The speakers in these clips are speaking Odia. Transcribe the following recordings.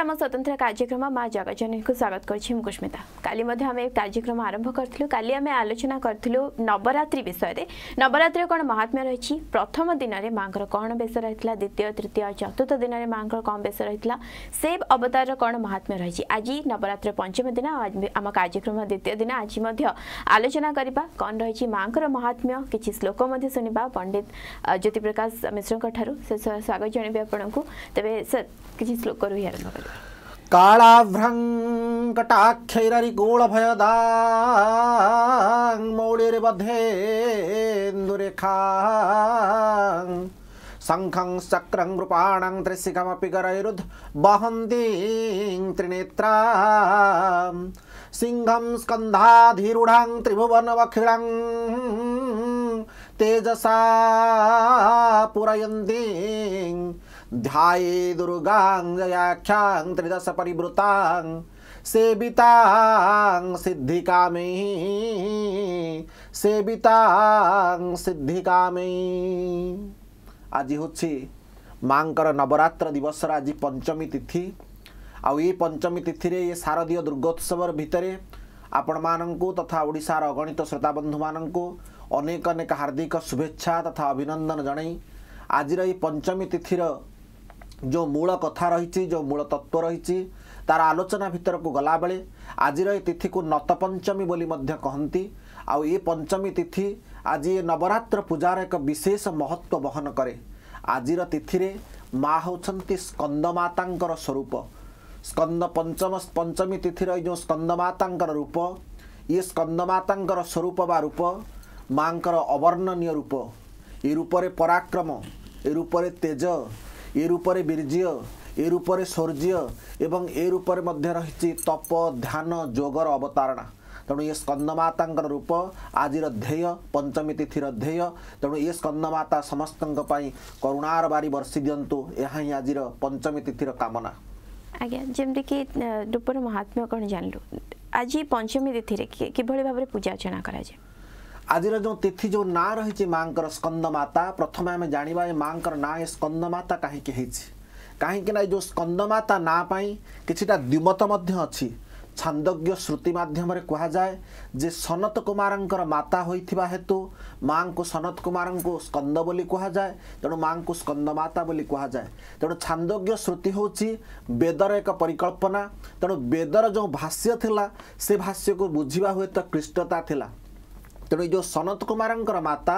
आम स्वतंत्र कार्यक्रम माँ जगजनी को स्वागत करता काली कार्यक्रम आरंभ करूँ काली आलोचना करूँ नवरात्रि विषय में नवरात्रि कौन महात्म्य रही प्रथम दिन में माँ कौन बेस रही है द्वितीय तृतीय चतुर्थ दिन में माँ कौन बेस रही है से अवतार कौन महात्म्य रही आज नवरत्र पंचम दिन आम कार्यक्रम द्वितीय दिन आज आलोचना करवा कौन रही माँ महात्म्य किसी श्लोक शुणा पंडित ज्योतिप्रकाश मिश्र ठार्वर स्वागत जनवि आपण को तेज सर किसी श्लोक रही आरंभ कर काळाभ्रङ्कटाक्षैररिगूढभयदाङ्मौलिर्बद्धेन्दुरेखां शङ्खं चक्रं नृपाणं त्रिशिखमपि करैरुद् त्रिने त्रिनेत्रा सिंहं स्कन्धाधिरूढां त्रिभुवनवखिळं तेजसा पूरयन्तीं ध्याये दुर्गाङ् जयाख्यां त्रिदश परिवृतां सेवितां सिद्धिकामै सेवितां सिद्धिकामै আজি হচ্ছে মাঙ্কর নবরাত্র দিবস আজি পঞ্চমী তিথি আউ এই পঞ্চমী তিথি এ শারদীয় দুর্গোৎসবর ভিতরে আপন মানুষ তথা ওড়িশার অগণিত শ্রোতা বন্ধু মানুষ অনেক অনেক হার্দিক শুভেচ্ছা তথা অভিনন্দন জনাই আজির এই পঞ্চমী তিথির ଯେଉଁ ମୂଳ କଥା ରହିଛି ଯେଉଁ ମୂଳ ତତ୍ତ୍ୱ ରହିଛି ତାର ଆଲୋଚନା ଭିତରକୁ ଗଲାବେଳେ ଆଜିର ଏ ତିଥିକୁ ନତପଞ୍ଚମୀ ବୋଲି ମଧ୍ୟ କହନ୍ତି ଆଉ ଏ ପଞ୍ଚମୀ ତିଥି ଆଜି ଏ ନବରାତ୍ର ପୂଜାର ଏକ ବିଶେଷ ମହତ୍ଵ ବହନ କରେ ଆଜିର ତିଥିରେ ମା ହେଉଛନ୍ତି ସ୍କନ୍ଦମାତାଙ୍କର ସ୍ୱରୂପ ସ୍କନ୍ଦ ପଞ୍ଚମ ପଞ୍ଚମୀ ତିଥିର ଏଇ ଯେଉଁ ସ୍କନ୍ଦମାତାଙ୍କର ରୂପ ଇଏ ସ୍କନ୍ଦମାତାଙ୍କର ସ୍ୱରୂପ ବା ରୂପ ମାଆଙ୍କର ଅବର୍ଣ୍ଣନୀୟ ରୂପ ଏ ରୂପରେ ପରାକ୍ରମ ଏ ରୂପରେ ତେଜ ଏ ରୂପରେ ବୀର୍ଯ୍ୟ ଏ ରୂପରେ ସୌର୍ଯ୍ୟ ଏବଂ ଏ ରୂପରେ ମଧ୍ୟ ରହିଛି ତପ ଧ୍ୟାନ ଯୋଗର ଅବତାରଣା ତେଣୁ ଏ ସ୍କନ୍ଦମାତାଙ୍କର ରୂପ ଆଜିର ଧ୍ୟେୟ ପଞ୍ଚମୀ ତିଥିର ଧ୍ୟେୟ ତେଣୁ ଏ ସ୍କନ୍ଦମାତା ସମସ୍ତଙ୍କ ପାଇଁ କରୁଣାର ବାରି ବର୍ଷି ଦିଅନ୍ତୁ ଏହା ହିଁ ଆଜିର ପଞ୍ଚମୀ ତିଥିର କାମନା ଆଜ୍ଞା ଯେମିତିକି ରୂପର ମହାତ୍ମ୍ୟ କ'ଣ ଜାଣିଲୁ ଆଜି ପଞ୍ଚମୀ ତିଥିରେ କିଭଳି ଭାବରେ ପୂଜା ଅର୍ଚ୍ଚନା କରାଯାଏ আজির যে তিথি যে না রয়েছে মাঙ্কর স্কন্দমাতা প্রথমে আমি জাঁয়া এ মাঙ্কর না এ স্কন্দমাতা কাহিকি হয়েছে কাহিঁকি না এই যে স্কন্দমাতা না পাই কিছুটা দ্বিমত মধ্যে অছি ଛାନ୍ଦଜ୍ଞ ଶ୍ରୁତି ମାଧ୍ୟମରେ କୁହାଯାଏ ଯେ ସନତ କୁମାରଙ୍କର ମାତା ହୋଇଥିବା ହେତୁ ମାଙ୍କୁ ସନତ କୁମାରଙ୍କୁ ସ୍କନ୍ଦ ବୋଲି କୁହାଯାଏ ତେଣୁ ମାଙ୍କୁ ସ୍କନ୍ଦମାତା ବୋଲି କୁହାଯାଏ ତେଣୁ ଛାନ୍ଦଜ୍ଞ ଶ୍ରୁତି ହେଉଛି ବେଦର ଏକ ପରିକଳ୍ପନା ତେଣୁ ବେଦର ଯେଉଁ ଭାଷ୍ୟ ଥିଲା ସେ ଭାଷ୍ୟକୁ ବୁଝିବା ହୁଏତ କ୍ଳିଷ୍ଟତା ଥିଲା ତେଣୁ ଏଇ ଯେଉଁ ସନତ କୁମାରଙ୍କର ମାତା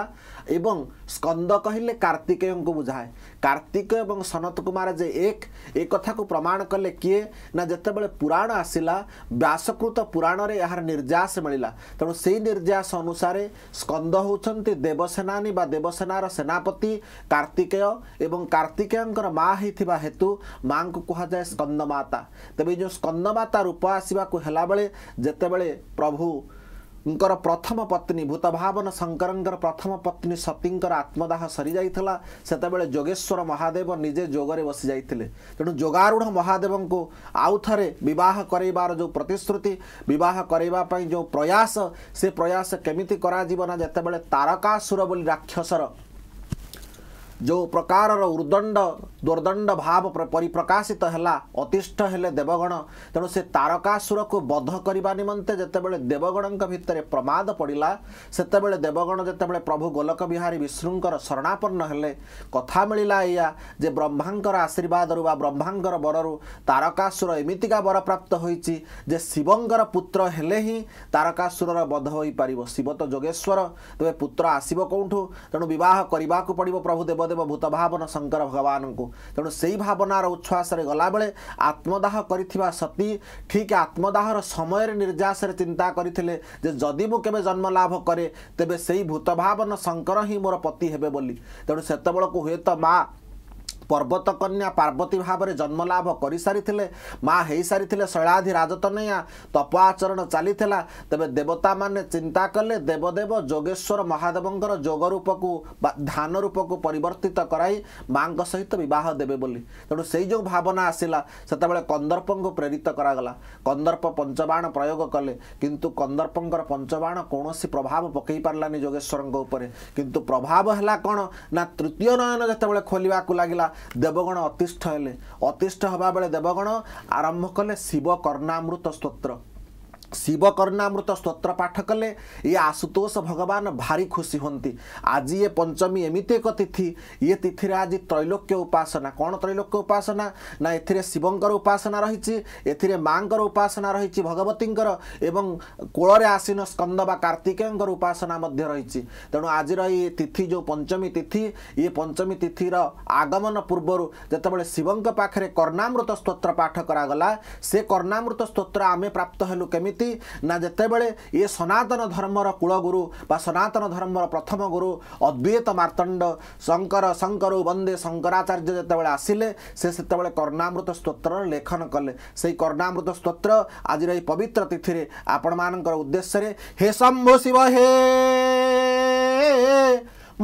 ଏବଂ ସ୍କନ୍ଦ କହିଲେ କାର୍ତ୍ତିକେୟଙ୍କୁ ବୁଝାଏ କାର୍ତ୍ତିକ ଏବଂ ସନତ କୁମାର ଯେ ଏକ ଏ କଥାକୁ ପ୍ରମାଣ କଲେ କିଏ ନା ଯେତେବେଳେ ପୁରାଣ ଆସିଲା ବ୍ୟାସକୃତ ପୁରାଣରେ ଏହାର ନିର୍ଯାସ ମିଳିଲା ତେଣୁ ସେହି ନିର୍ଯାସ ଅନୁସାରେ ସ୍କନ୍ଦ ହେଉଛନ୍ତି ଦେବସେନାନୀ ବା ଦେବସେନାର ସେନାପତି କାର୍ତ୍ତିକେୟ ଏବଂ କାର୍ତ୍ତିକେୟଙ୍କର ମା ହେଇଥିବା ହେତୁ ମାଙ୍କୁ କୁହାଯାଏ ସ୍କନ୍ଦମାତା ତେବେ ଯେଉଁ ସ୍କନ୍ଦମାତା ରୂପ ଆସିବାକୁ ହେଲାବେଳେ ଯେତେବେଳେ ପ୍ରଭୁ ଙ୍କର ପ୍ରଥମ ପତ୍ନୀ ଭୂତଭାବନ ଶଙ୍କରଙ୍କର ପ୍ରଥମ ପତ୍ନୀ ସତୀଙ୍କର ଆତ୍ମଦାହ ସରିଯାଇଥିଲା ସେତେବେଳେ ଯୋଗେଶ୍ୱର ମହାଦେବ ନିଜେ ଯୋଗରେ ବସିଯାଇଥିଲେ ତେଣୁ ଯୋଗାରୂଢ଼ ମହାଦେବଙ୍କୁ ଆଉଥରେ ବିବାହ କରାଇବାର ଯେଉଁ ପ୍ରତିଶ୍ରୁତି ବିବାହ କରାଇବା ପାଇଁ ଯେଉଁ ପ୍ରୟାସ ସେ ପ୍ରୟାସ କେମିତି କରାଯିବ ନା ଯେତେବେଳେ ତାରକାସୁର ବୋଲି ରାକ୍ଷସର ଯେଉଁ ପ୍ରକାରର ଉର୍ଦ୍ଦଣ୍ଡ ଦୁର୍ଦ୍ଦଣ୍ଡ ଭାବ ପରିପ୍ରକାଶିତ ହେଲା ଅତିଷ୍ଠ ହେଲେ ଦେବଗଣ ତେଣୁ ସେ ତାରକାସୁରକୁ ବଧ କରିବା ନିମନ୍ତେ ଯେତେବେଳେ ଦେବଗଣଙ୍କ ଭିତରେ ପ୍ରମାଦ ପଡ଼ିଲା ସେତେବେଳେ ଦେବଗଣ ଯେତେବେଳେ ପ୍ରଭୁ ଗୋଲକ ବିହାରୀ ବିଷ୍ଣୁଙ୍କର ଶରଣାପନ୍ନ ହେଲେ କଥା ମିଳିଲା ଏଇଆ ଯେ ବ୍ରହ୍ମାଙ୍କର ଆଶୀର୍ବାଦରୁ ବା ବ୍ରହ୍ମାଙ୍କର ବରରୁ ତାରକାସୁର ଏମିତିକା ବରପ୍ରାପ୍ତ ହୋଇଛି ଯେ ଶିବଙ୍କର ପୁତ୍ର ହେଲେ ହିଁ ତାରକାସୁରର ବଧ ହୋଇପାରିବ ଶିବ ତ ଯୋଗେଶ୍ୱର ତେବେ ପୁତ୍ର ଆସିବ କେଉଁଠୁ ତେଣୁ ବିବାହ କରିବାକୁ ପଡ଼ିବ ପ୍ରଭୁ ଦେବଦେବ ଦେବ ଭୂତ ଭାବନ ଶଙ୍କର ଭଗବାନଙ୍କୁ ତେଣୁ ସେଇ ଭାବନାର ଉଚ୍ଛ୍ୱାସରେ ଗଲାବେଳେ ଆତ୍ମଦାହ କରିଥିବା ସତୀ ଠିକ୍ ଆତ୍ମଦାହର ସମୟରେ ନିର୍ଯାସରେ ଚିନ୍ତା କରିଥିଲେ ଯେ ଯଦି ମୁଁ କେବେ ଜନ୍ମ ଲାଭ କରେ ତେବେ ସେଇ ଭୂତ ଭାବନ ଶଙ୍କର ହିଁ ମୋର ପତି ହେବେ ବୋଲି ତେଣୁ ସେତେବେଳକୁ ହୁଏତ ମା' ପର୍ବତ କନ୍ୟା ପାର୍ବତୀ ଭାବରେ ଜନ୍ମଲାଭ କରିସାରିଥିଲେ ମା ହେଇସାରିଥିଲେ ଶୈଳାଧି ରାଜତନୟା ତପ ଆଚରଣ ଚାଲିଥିଲା ତେବେ ଦେବତାମାନେ ଚିନ୍ତା କଲେ ଦେବଦେବ ଯୋଗେଶ୍ୱର ମହାଦେବଙ୍କର ଯୋଗ ରୂପକୁ ବା ଧ୍ୟାନ ରୂପକୁ ପରିବର୍ତ୍ତିତ କରାଇ ମାଙ୍କ ସହିତ ବିବାହ ଦେବେ ବୋଲି ତେଣୁ ସେଇ ଯେଉଁ ଭାବନା ଆସିଲା ସେତେବେଳେ କନ୍ଦର୍ପଙ୍କୁ ପ୍ରେରିତ କରାଗଲା କନ୍ଦର୍ପ ପଞ୍ଚବାଣ ପ୍ରୟୋଗ କଲେ କିନ୍ତୁ କନ୍ଦର୍ପଙ୍କର ପଞ୍ଚବାଣ କୌଣସି ପ୍ରଭାବ ପକାଇ ପାରିଲାନି ଯୋଗେଶ୍ୱରଙ୍କ ଉପରେ କିନ୍ତୁ ପ୍ରଭାବ ହେଲା କ'ଣ ନା ତୃତୀୟ ନୟନ ଯେତେବେଳେ ଖୋଲିବାକୁ ଲାଗିଲା ଦେବଗଣ ଅତିଷ୍ଠ ହେଲେ ଅତିଷ୍ଠ ହେବାବେଳେ ଦେବଗଣ ଆରମ୍ଭ କଲେ ଶିବ କର୍ଣ୍ଣାମୃତ ସ୍ତୋତ୍ର ଶିବକର୍ଣ୍ଣାମୃତ ସ୍ତୋତ୍ର ପାଠ କଲେ ଏ ଆଶୁତୋଷ ଭଗବାନ ଭାରି ଖୁସି ହୁଅନ୍ତି ଆଜି ଏ ପଞ୍ଚମୀ ଏମିତି ଏକ ତିଥି ଇଏ ତିଥିରେ ଆଜି ତ୍ରୈଲୋକ୍ୟ ଉପାସନା କ'ଣ ତ୍ରୈଲୋକ୍ୟ ଉପାସନା ନା ଏଥିରେ ଶିବଙ୍କର ଉପାସନା ରହିଛି ଏଥିରେ ମାଆଙ୍କର ଉପାସନା ରହିଛି ଭଗବତୀଙ୍କର ଏବଂ କୋଳରେ ଆସୀନ ସ୍କନ୍ଦ ବା କାର୍ତ୍ତିକେୟଙ୍କର ଉପାସନା ମଧ୍ୟ ରହିଛି ତେଣୁ ଆଜିର ଏଇ ତିଥି ଯେଉଁ ପଞ୍ଚମୀ ତିଥି ଇଏ ପଞ୍ଚମୀ ତିଥିର ଆଗମନ ପୂର୍ବରୁ ଯେତେବେଳେ ଶିବଙ୍କ ପାଖରେ କର୍ଣ୍ଣାମୃତ ସ୍ତୋତ୍ର ପାଠ କରାଗଲା ସେ କର୍ଣ୍ଣାମୃତ ସ୍ତୋତ୍ର ଆମେ ପ୍ରାପ୍ତ ହେଲୁ କେମିତି କହିଛନ୍ତି ନା ଯେତେବେଳେ ଇଏ ସନାତନ ଧର୍ମର କୁଳଗୁରୁ ବା ସନାତନ ଧର୍ମର ପ୍ରଥମ ଗୁରୁ ଅଦ୍ୱୈତ ମାର୍ତ୍ତଣ୍ଡ ଶଙ୍କର ଶଙ୍କରୁ ବନ୍ଦେ ଶଙ୍କରାଚାର୍ଯ୍ୟ ଯେତେବେଳେ ଆସିଲେ ସେ ସେତେବେଳେ କର୍ଣ୍ଣାମୃତ ସ୍ତୋତ୍ରର ଲେଖନ କଲେ ସେଇ କର୍ଣ୍ଣାମୃତ ସ୍ତୋତ୍ର ଆଜିର ଏହି ପବିତ୍ର ତିଥିରେ ଆପଣମାନଙ୍କର ଉଦ୍ଦେଶ୍ୟରେ ହେ ଶମ୍ଭୁ ଶିବ ହେ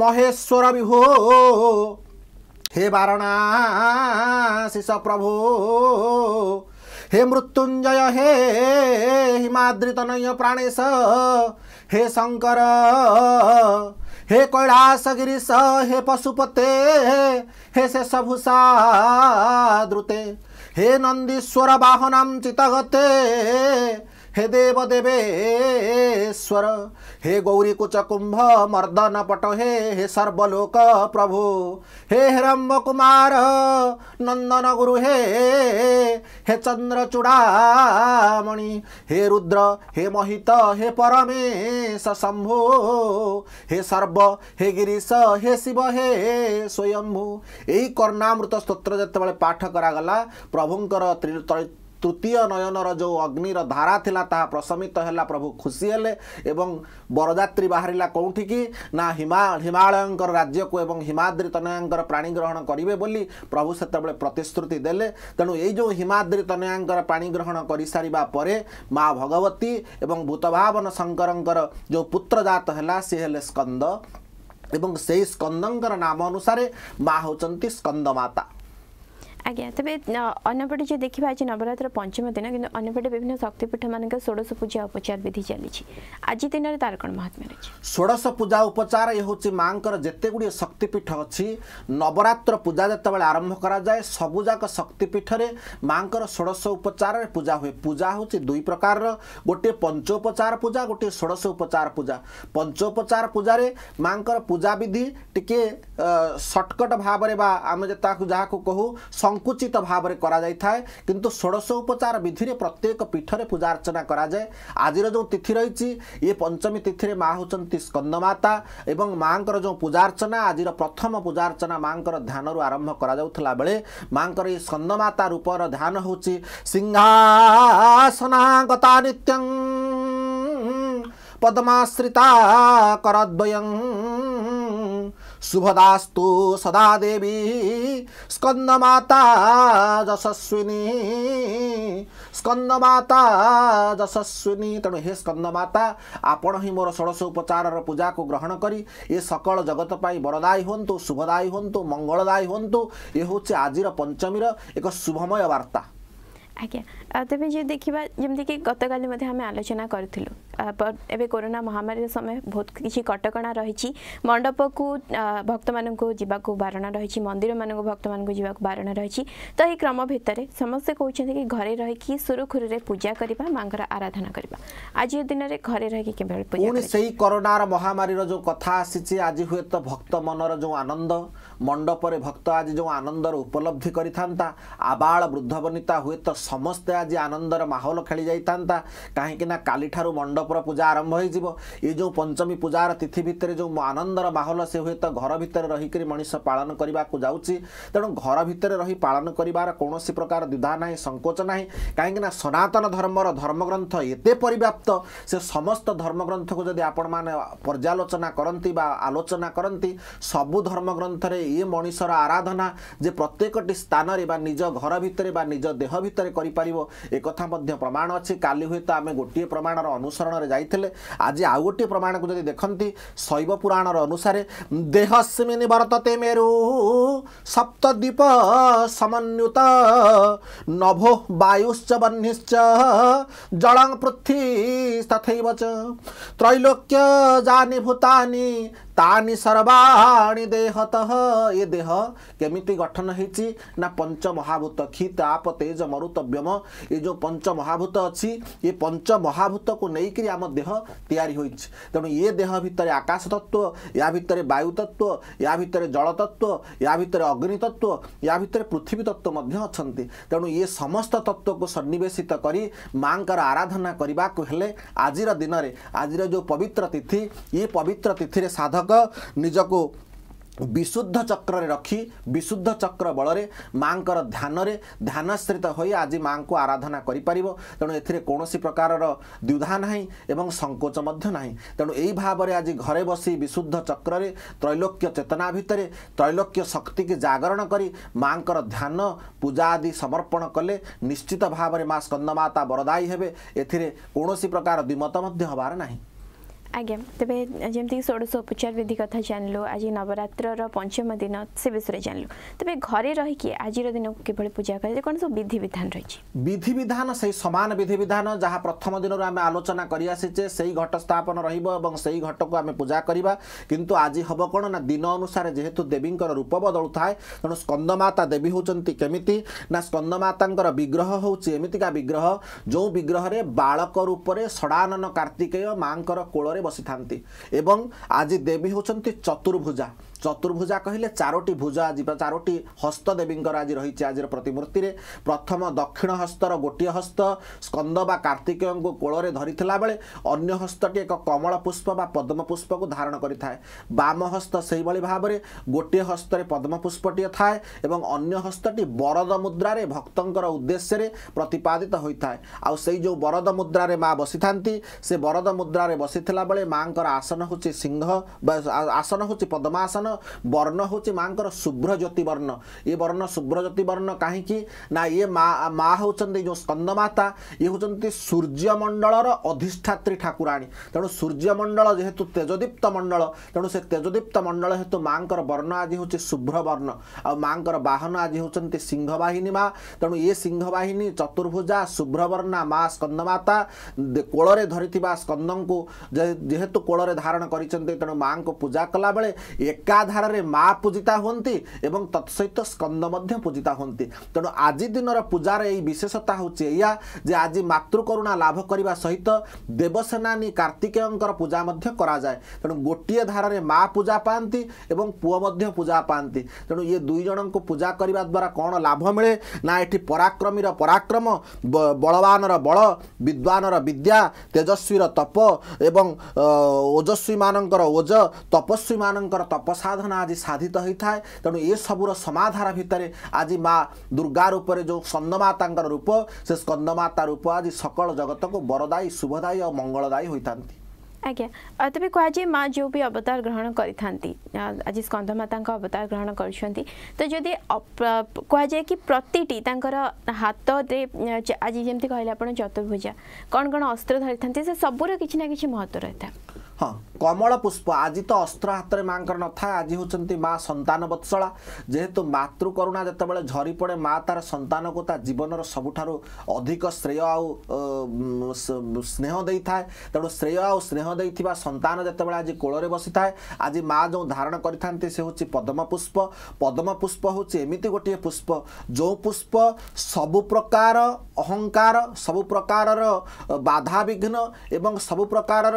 ମହେଶ୍ୱର ବିଭୁ ହେ ବାରଣା ଶିଷ ପ୍ରଭୁ हे मृत्युञ्जय हे हिमाद्रितनय प्राणेश हे शङ्कर हे कैलास गिरिश हे पशुपते हे शेषभूषा द्रुते हे नन्दीश्वर वाहनां चितगते हे देव देवेश्वर हे गौरी कुच मर्दन पट हे हे सर्वलोक प्रभु हे हेरम्ब कुमार नंदन गुरु हे हे चन्द्र चूडामणि हे रुद्र हे महित हे परमेश शम्भो हे सर्व हे गिरीश हे शिव हे स्वयम्भु कर्णामृत କର୍ଣ୍ଣାମୃତ ସ୍ତୋତ୍ର पाठ ପାଠ प्रभुंकर ପ୍ରଭୁଙ୍କର तृतीय नयनर जो अग्निर धारा थिला ता प्रशमित प्रभु हेले हिमा हिमालयंकर राज्य को एवं राज्यको ए प्राणी ग्रहण गरे बोली प्रभु त्यती प्रतिश्रुति देले तेणु एउटा हिमाद्रितया ग्रहण गरिसार परे माँ भगवती एवं भूतभावन शंकरंकर जो पुत्रजला सिले नाम अनुसार नामअनुसार माउन्ट स्कंदमाता ଆଜ୍ଞା ତେବେ ଅନ୍ୟପଟେ ଯଦି ଦେଖିବା ଆଜି ନବରାତ୍ର ପଞ୍ଚମ ଦିନ କିନ୍ତୁ ଅନ୍ୟପଟେ ବିଭିନ୍ନ ଶକ୍ତିପୀଠମାନଙ୍କ ଷୋଡ଼ଶ ପୂଜା ଉପଚାର ବିଧି ଚାଲିଛି ଆଜି ଦିନରେ ତାର କ'ଣ ମହାତ୍ମ୍ୟ ରହିଛି ଷୋଡ଼ଶ ପୂଜା ଉପଚାର ଏ ହେଉଛି ମାଙ୍କର ଯେତେ ଗୁଡ଼ିଏ ଶକ୍ତିପୀଠ ଅଛି ନବରାତ୍ର ପୂଜା ଯେତେବେଳେ ଆରମ୍ଭ କରାଯାଏ ସବୁଯାକ ଶକ୍ତିପୀଠରେ ମାଙ୍କର ଷୋଡ଼ଶ ଉପଚାରରେ ପୂଜା ହୁଏ ପୂଜା ହେଉଛି ଦୁଇ ପ୍ରକାରର ଗୋଟିଏ ପଞ୍ଚୋପଚାର ପୂଜା ଗୋଟିଏ ଷୋଡ଼ଶ ଉପଚାର ପୂଜା ପଞ୍ଚୋପଚାର ପୂଜାରେ ମାଙ୍କର ପୂଜା ବିଧି ଟିକିଏ ସର୍ଟକଟ୍ ଭାବରେ ବା ଆମେ ତାକୁ ଯାହାକୁ କହୁ ସଂ ସଙ୍କୁଚିତ ଭାବରେ କରାଯାଇଥାଏ କିନ୍ତୁ ଷୋଡ଼ଶ ଉପଚାର ବିଧିରେ ପ୍ରତ୍ୟେକ ପୀଠରେ ପୂଜା ଅର୍ଚ୍ଚନା କରାଯାଏ ଆଜିର ଯେଉଁ ତିଥି ରହିଛି ଏ ପଞ୍ଚମୀ ତିଥିରେ ମା ହେଉଛନ୍ତି ସ୍କନ୍ଦମାତା ଏବଂ ମାଙ୍କର ଯେଉଁ ପୂଜା ଅର୍ଚ୍ଚନା ଆଜିର ପ୍ରଥମ ପୂଜା ଅର୍ଚ୍ଚନା ମାଙ୍କର ଧ୍ୟାନରୁ ଆରମ୍ଭ କରାଯାଉଥିଲା ବେଳେ ମାଙ୍କର ଏ ସ୍କନ୍ଦମାତା ରୂପର ଧ୍ୟାନ ହେଉଛି ସିଂହାସନାଗତା ନିତ୍ୟଂ ପଦ୍ମାଶ୍ରିତା କରଦ୍ୱୟଂ शुभदास्तु सदा देवी स्कंद माता जसस्वनी स्कंद माता जसस्वनी तण हे स्कंद माता आपणही मोर षोडश उपचार र पूजा को ग्रहण करी ए सकल जगत पै बड़दाई होंतु शुभदायी होंतु मंगलदाई होंतु ए होचे आजिर पंचमी एक शुभमय वार्ता आज्ञा अथे बे जे देखिबा जेंकि गत खाली मथे हामी आलोचना करथिलु ଏବେ କରୋନା ମହାମାରୀ ସମୟ ବହୁତ କିଛି କଟକଣା ରହିଛି ମଣ୍ଡପକୁ ଭକ୍ତମାନଙ୍କୁ ଯିବାକୁ ବାରଣା ରହିଛି ମନ୍ଦିରମାନଙ୍କୁ ଭକ୍ତମାନଙ୍କୁ ଯିବାକୁ ବାରଣ ରହିଛି ତ ଏହି କ୍ରମ ଭିତରେ ସମସ୍ତେ କହୁଛନ୍ତି କି ଘରେ ରହିକି ସୁରୁଖୁରୁରେ ପୂଜା କରିବା ମାଙ୍କର ଆରାଧନା କରିବା ଆଜି ଦିନରେ ଘରେ ରହିକି କେବେ ପୁଣି ସେଇ କରୋନାର ମହାମାରୀର ଯେଉଁ କଥା ଆସିଛି ଆଜି ହୁଏତ ଭକ୍ତ ମନର ଯେଉଁ ଆନନ୍ଦ ମଣ୍ଡପରେ ଭକ୍ତ ଆଜି ଯେଉଁ ଆନନ୍ଦର ଉପଲବ୍ଧି କରିଥାନ୍ତା ଆବାଳ ବୃଦ୍ଧ ବନିତା ହୁଏତ ସମସ୍ତେ ଆଜି ଆନନ୍ଦର ମାହୋଲ ଖେଳି ଯାଇଥାନ୍ତା କାହିଁକିନା କାଲିଠାରୁ ମଣ୍ଡପ ପରେ ପୂଜା ଆରମ୍ଭ ହେଇଯିବ ଏ ଯେଉଁ ପଞ୍ଚମୀ ପୂଜାର ତିଥି ଭିତରେ ଯେଉଁ ଆନନ୍ଦର ମାହୋଲ ସେ ହୁଏତ ଘର ଭିତରେ ରହିକରି ମଣିଷ ପାଳନ କରିବାକୁ ଯାଉଛି ତେଣୁ ଘର ଭିତରେ ରହି ପାଳନ କରିବାର କୌଣସି ପ୍ରକାର ଦ୍ୱିଧା ନାହିଁ ସଙ୍କୋଚ ନାହିଁ କାହିଁକିନା ସନାତନ ଧର୍ମର ଧର୍ମଗ୍ରନ୍ଥ ଏତେ ପରିବ୍ୟାପ୍ତ ସେ ସମସ୍ତ ଧର୍ମଗ୍ରନ୍ଥକୁ ଯଦି ଆପଣମାନେ ପର୍ଯ୍ୟାଲୋଚନା କରନ୍ତି ବା ଆଲୋଚନା କରନ୍ତି ସବୁ ଧର୍ମଗ୍ରନ୍ଥରେ ଏ ମଣିଷର ଆରାଧନା ଯେ ପ୍ରତ୍ୟେକଟି ସ୍ଥାନରେ ବା ନିଜ ଘର ଭିତରେ ବା ନିଜ ଦେହ ଭିତରେ କରିପାରିବ ଏକଥା ମଧ୍ୟ ପ୍ରମାଣ ଅଛି କାଲି ହୁଏତ ଆମେ ଗୋଟିଏ ପ୍ରମାଣର ଅନୁସରଣ पुराण में जाते आज आउ प्रमाण को देखती शैव पुराण अनुसार देहस्मिन वरत ते मेरु सप्त दीप समन्वत नभो वायुश्च बन्निश्च जलं पृथ्वी तथैवच त्रैलोक्य जानी भूतानी ତାନି ସର୍ବାଣି ଦେହତ ଏ ଦେହ କେମିତି ଗଠନ ହେଇଛି ନା ପଞ୍ଚ ମହାଭୂତ କ୍ଷି ତାପ ତେଜ ମରୁତବ୍ୟମ ଏ ଯେଉଁ ପଞ୍ଚ ମହାଭୂତ ଅଛି ଏ ପଞ୍ଚ ମହାଭୂତକୁ ନେଇକରି ଆମ ଦେହ ତିଆରି ହୋଇଛି ତେଣୁ ଏ ଦେହ ଭିତରେ ଆକାଶ ତତ୍ତ୍ୱ ୟା ଭିତରେ ବାୟୁ ତତ୍ତ୍ୱ ୟା ଭିତରେ ଜଳ ତତ୍ତ୍ୱ ୟା ଭିତରେ ଅଗ୍ନି ତତ୍ତ୍ୱ ୟା ଭିତରେ ପୃଥିବୀ ତତ୍ତ୍ୱ ମଧ୍ୟ ଅଛନ୍ତି ତେଣୁ ଏ ସମସ୍ତ ତତ୍ତ୍ୱକୁ ସନ୍ନିବେଶିତ କରି ମାଙ୍କର ଆରାଧନା କରିବାକୁ ହେଲେ ଆଜିର ଦିନରେ ଆଜିର ଯେଉଁ ପବିତ୍ର ତିଥି ଏ ପବିତ୍ର ତିଥିରେ ସାଧକ ଜଣକ ନିଜକୁ ବିଶୁଦ୍ଧ ଚକ୍ରରେ ରଖି ବିଶୁଦ୍ଧ ଚକ୍ର ବଳରେ ମାଆଙ୍କର ଧ୍ୟାନରେ ଧ୍ୟାନଶ୍ରିତ ହୋଇ ଆଜି ମାଆଙ୍କୁ ଆରାଧନା କରିପାରିବ ତେଣୁ ଏଥିରେ କୌଣସି ପ୍ରକାରର ଦ୍ୱିଧା ନାହିଁ ଏବଂ ସଙ୍କୋଚ ମଧ୍ୟ ନାହିଁ ତେଣୁ ଏହି ଭାବରେ ଆଜି ଘରେ ବସି ବିଶୁଦ୍ଧ ଚକ୍ରରେ ତ୍ରୈଲୋକ୍ୟ ଚେତନା ଭିତରେ ତ୍ରୈଲୋକ୍ୟ ଶକ୍ତିକୁ ଜାଗରଣ କରି ମାଆଙ୍କର ଧ୍ୟାନ ପୂଜା ଆଦି ସମର୍ପଣ କଲେ ନିଶ୍ଚିତ ଭାବରେ ମା ସ୍କନ୍ଦମାତା ବରଦାୟୀ ହେବେ ଏଥିରେ କୌଣସି ପ୍ରକାର ଦ୍ୱିମତ ମଧ୍ୟ ହେବାର ନାହିଁ ଆଜ୍ଞା ତେବେ ଯେମିତିକି ଷୋଡ଼ଶ ଉପଚାର ବିଧି କଥା ଜାଣିଲୁ ଆଜି ନବରାତ୍ରର ପଞ୍ଚମ ଦିନ ସେ ବିଷୟରେ ଜାଣିଲୁ ତେବେ ଘରେ ରହିକି ଆଜିର ଦିନକୁ କିଭଳି ପୂଜା କରାଯାଏ କ'ଣ ସବୁ ବିଧିବିଧାନ ରହିଛି ବିଧିବିଧାନ ସେଇ ସମାନ ବିଧିବିଧାନ ଯାହା ପ୍ରଥମ ଦିନରୁ ଆମେ ଆଲୋଚନା କରିଆସିଛେ ସେଇ ଘଟ ସ୍ଥାପନ ରହିବ ଏବଂ ସେହି ଘଟକୁ ଆମେ ପୂଜା କରିବା କିନ୍ତୁ ଆଜି ହେବ କ'ଣ ନା ଦିନ ଅନୁସାରେ ଯେହେତୁ ଦେବୀଙ୍କର ରୂପ ବଦଳୁଥାଏ ତେଣୁ ସ୍କନ୍ଦମାତା ଦେବୀ ହେଉଛନ୍ତି କେମିତି ନା ସ୍କନ୍ଦମାତାଙ୍କର ବିଗ୍ରହ ହେଉଛି ଏମିତିକା ବିଗ୍ରହ ଯେଉଁ ବିଗ୍ରହରେ ବାଳକ ରୂପରେ ଷଡ଼ାନନ କାର୍ତ୍ତିକେୟ ମାଙ୍କର କୋଳରେ ବସିଥାନ୍ତି ଏବଂ ଆଜି ଦେବୀ ହେଉଛନ୍ତି ଚତୁର୍ଭୁଜା ଚତୁର୍ଭୁଜା କହିଲେ ଚାରୋଟି ଭୁଜ ଆଜି ବା ଚାରୋଟି ହସ୍ତ ଦେବୀଙ୍କର ଆଜି ରହିଛି ଆଜିର ପ୍ରତିମୂର୍ତ୍ତିରେ ପ୍ରଥମ ଦକ୍ଷିଣ ହସ୍ତର ଗୋଟିଏ ହସ୍ତ ସ୍କନ୍ଦ ବା କାର୍ତ୍ତିକେୟଙ୍କୁ କୋଳରେ ଧରିଥିଲା ବେଳେ ଅନ୍ୟ ହସ୍ତଟି ଏକ କମଳ ପୁଷ୍ପ ବା ପଦ୍ମ ପୁଷ୍ପକୁ ଧାରଣ କରିଥାଏ ବାମ ହସ୍ତ ସେହିଭଳି ଭାବରେ ଗୋଟିଏ ହସ୍ତରେ ପଦ୍ମ ପୁଷ୍ପଟିଏ ଥାଏ ଏବଂ ଅନ୍ୟ ହସ୍ତଟି ବରଦ ମୁଦ୍ରାରେ ଭକ୍ତଙ୍କର ଉଦ୍ଦେଶ୍ୟରେ ପ୍ରତିପାଦିତ ହୋଇଥାଏ ଆଉ ସେଇ ଯେଉଁ ବରଦ ମୁଦ୍ରାରେ ମା ବସିଥାନ୍ତି ସେ ବରଦ ମୁଦ୍ରାରେ ବସିଥିଲା ବେଳେ ମାଙ୍କର ଆସନ ହେଉଛି ସିଂହ ବା ଆସନ ହେଉଛି ପଦ୍ମାସନ वर्ण हौँ माुभ्रज्योति बर्ण एउ जो काहीँक माउ स्कमाता यूर्मण्डल अधिष्ठात्री ठाकुराणी जेहेतु तेजदीप्त मण्डल तेणु तेजदीप्त मण्डल हेतु मार्ण आज हौ शुभवर्ण आउँको बाहन आज हौ सिंहबा तेणु इ सिंहवाहिनी चतुर्भुजा शुभवर्ण माकन्दमाता स्कुल को धारण एक ଏକାଧାରରେ ମା ପୂଜିତା ହୁଅନ୍ତି ଏବଂ ତତ୍ସହିତ ସ୍କନ୍ଦ ମଧ୍ୟ ପୂଜିତା ହୁଅନ୍ତି ତେଣୁ ଆଜି ଦିନର ପୂଜାର ଏହି ବିଶେଷତା ହେଉଛି ଏଇଆ ଯେ ଆଜି ମାତୃକରୁଣା ଲାଭ କରିବା ସହିତ ଦେବସେନାନୀ କାର୍ତ୍ତିକେୟଙ୍କର ପୂଜା ମଧ୍ୟ କରାଯାଏ ତେଣୁ ଗୋଟିଏ ଧାରରେ ମା ପୂଜା ପାଆନ୍ତି ଏବଂ ପୁଅ ମଧ୍ୟ ପୂଜା ପାଆନ୍ତି ତେଣୁ ଇଏ ଦୁଇ ଜଣଙ୍କୁ ପୂଜା କରିବା ଦ୍ୱାରା କ'ଣ ଲାଭ ମିଳେ ନା ଏଠି ପରାକ୍ରମୀର ପରାକ୍ରମ ବଳବାନର ବଳ ବିଦ୍ୱାନର ବିଦ୍ୟା ତେଜସ୍ୱୀର ତପ ଏବଂ ଓଜସ୍ୱୀମାନଙ୍କର ଓଜ ତପସ୍ୱୀମାନଙ୍କର ତପସା ସାଧନା ଆଜି ସାଧିତ ହୋଇଥାଏ ତେଣୁ ଏସବୁର ସମାଧାନ ଭିତରେ ଆଜି ମା ଦୁର୍ଗା ରୂପରେ ଯେଉଁ ସ୍କନ୍ଦମାତାଙ୍କର ରୂପ ସେ ସ୍କନ୍ଦମାତା ରୂପ ଆଜି ସକଳ ଜଗତକୁ ବରଦାୟୀ ଶୁଭଦାୟୀ ଆଉ ମଙ୍ଗଳଦାୟୀ ହୋଇଥାନ୍ତି ଆଜ୍ଞା ତେବେ କୁହାଯାଏ ମା ଯେଉଁ ବି ଅବତାର ଗ୍ରହଣ କରିଥାନ୍ତି ଆଜି ସ୍କନ୍ଧମାତାଙ୍କ ଅବତାର ଗ୍ରହଣ କରୁଛନ୍ତି ତ ଯଦି କୁହାଯାଏ କି ପ୍ରତିଟି ତାଙ୍କର ହାତରେ ଆଜି ଯେମିତି କହିଲେ ଆପଣ ଚତୁର୍ଭୁଜା କ'ଣ କ'ଣ ଅସ୍ତ୍ର ଧରିଥାନ୍ତି ସେ ସବୁର କିଛି ନା କିଛି ମହତ୍ତ୍ୱ ରହିଥାଏ ହଁ କମଳ ପୁଷ୍ପ ଆଜି ତ ଅସ୍ତ୍ର ହାତରେ ମାଆଙ୍କର ନଥାଏ ଆଜି ହେଉଛନ୍ତି ମାଆ ସନ୍ତାନ ବତ୍ସଳା ଯେହେତୁ ମାତୃକରୁଣା ଯେତେବେଳେ ଝରି ପଡ଼େ ମାଆ ତାର ସନ୍ତାନକୁ ତା ଜୀବନର ସବୁଠାରୁ ଅଧିକ ଶ୍ରେୟ ଆଉ ସ୍ନେହ ଦେଇଥାଏ ତେଣୁ ଶ୍ରେୟ ଆଉ ସ୍ନେହ ଦେଇଥିବା ସନ୍ତାନ ଯେତେବେଳେ ଆଜି କୋଳରେ ବସିଥାଏ ଆଜି ମାଆ ଯେଉଁ ଧାରଣ କରିଥାନ୍ତି ସେ ହେଉଛି ପଦ୍ମ ପୁଷ୍ପ ପଦ୍ମ ପୁଷ୍ପ ହେଉଛି ଏମିତି ଗୋଟିଏ ପୁଷ୍ପ ଯେଉଁ ପୁଷ୍ପ ସବୁ ପ୍ରକାର ଅହଙ୍କାର ସବୁ ପ୍ରକାରର ବାଧା ବିଘ୍ନ ଏବଂ ସବୁ ପ୍ରକାରର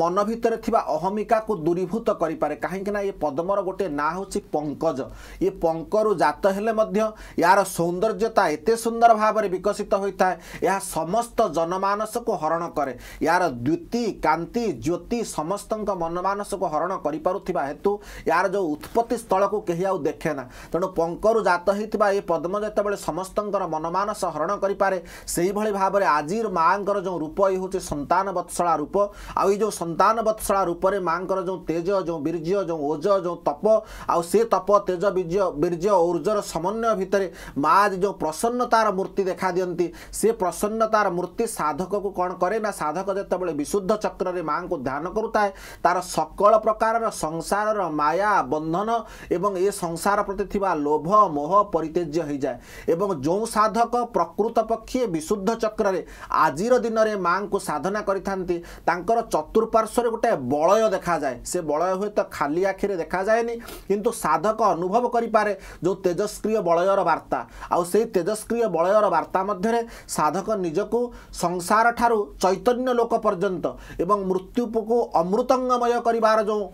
ମନ ଭିତରେ ଥିବା ଅହମିକାକୁ ଦୂରୀଭୂତ କରିପାରେ କାହିଁକିନା ଏ ପଦ୍ମର ଗୋଟିଏ ନାଁ ହେଉଛି ପଙ୍କଜ ଏ ପଙ୍କରୁ ଜାତ ହେଲେ ମଧ୍ୟ ଏହାର ସୌନ୍ଦର୍ଯ୍ୟତା ଏତେ ସୁନ୍ଦର ଭାବରେ ବିକଶିତ ହୋଇଥାଏ ଏହା ସମସ୍ତ ଜନମାନସକୁ ହରଣ କରେ ଏହାର ଦ୍ୟୁତି କାନ୍ତି ଜ୍ୟୋତି ସମସ୍ତଙ୍କ ମନମାନସକୁ ହରଣ କରିପାରୁଥିବା ହେତୁ ଏହାର ଯେଉଁ ଉତ୍ପତ୍ତି ସ୍ଥଳକୁ କେହି ଆଉ ଦେଖେ ନା ତେଣୁ ପଙ୍କରୁ ଜାତ ହେଇଥିବା ଏ ପଦ୍ମ ଯେତେବେଳେ ସମସ୍ତଙ୍କର ମନମାନସ ହରଣ କରିପାରେ ସେହିଭଳି ଭାବରେ ଆଜିର ମାଙ୍କର ଯେଉଁ ରୂପ ଏ ହେଉଛି ସନ୍ତାନ ବତ୍ସଳା ରୂପ ଆଉ ଏଇ ଯେଉଁ ସନ୍ତାନ ସମାନ ବତ୍ସଳା ରୂପରେ ମାଙ୍କର ଯେଉଁ ତେଜ ଯେଉଁ ବୀର୍ଯ୍ୟ ଯେଉଁ ଓଜ ଯେଉଁ ତପ ଆଉ ସେ ତପ ତେଜ ବୀର୍ଯ୍ୟ ବୀର୍ଯ୍ୟ ଉର୍ଜର ସମନ୍ୱୟ ଭିତରେ ମା ଆଜି ଯେଉଁ ପ୍ରସନ୍ନତାର ମୂର୍ତ୍ତି ଦେଖା ଦିଅନ୍ତି ସେ ପ୍ରସନ୍ନତାର ମୂର୍ତ୍ତି ସାଧକକୁ କ'ଣ କରେ ନା ସାଧକ ଯେତେବେଳେ ବିଶୁଦ୍ଧ ଚକ୍ରରେ ମାଙ୍କୁ ଧ୍ୟାନ କରୁଥାଏ ତାର ସକଳ ପ୍ରକାରର ସଂସାରର ମାୟା ବନ୍ଧନ ଏବଂ ଏ ସଂସାର ପ୍ରତି ଥିବା ଲୋଭ ମୋହ ପରିତେଜ୍ୟ ହୋଇଯାଏ ଏବଂ ଯେଉଁ ସାଧକ ପ୍ରକୃତ ପକ୍ଷେ ବିଶୁଦ୍ଧ ଚକ୍ରରେ ଆଜିର ଦିନରେ ମାଙ୍କୁ ସାଧନା କରିଥାନ୍ତି ତାଙ୍କର ଚତୁଃପାର୍ଶ୍ୱ ଚକ୍ଷୁରେ ଗୋଟିଏ ବଳୟ ଦେଖାଯାଏ ସେ ବଳୟ ହୁଏତ ଖାଲି ଆଖିରେ ଦେଖାଯାଏନି କିନ୍ତୁ ସାଧକ ଅନୁଭବ କରିପାରେ ଯେଉଁ ତେଜସ୍କ୍ରିୟ ବଳୟର ବାର୍ତ୍ତା ଆଉ ସେହି ତେଜସ୍କ୍ରିୟ ବଳୟର ବାର୍ତ୍ତା ମଧ୍ୟରେ ସାଧକ ନିଜକୁ ସଂସାର ଠାରୁ ଚୈତନ୍ୟ ଲୋକ ପର୍ଯ୍ୟନ୍ତ ଏବଂ ମୃତ୍ୟୁକୁ ଅମୃତଙ୍ଗମୟ କରିବାର ଯେଉଁ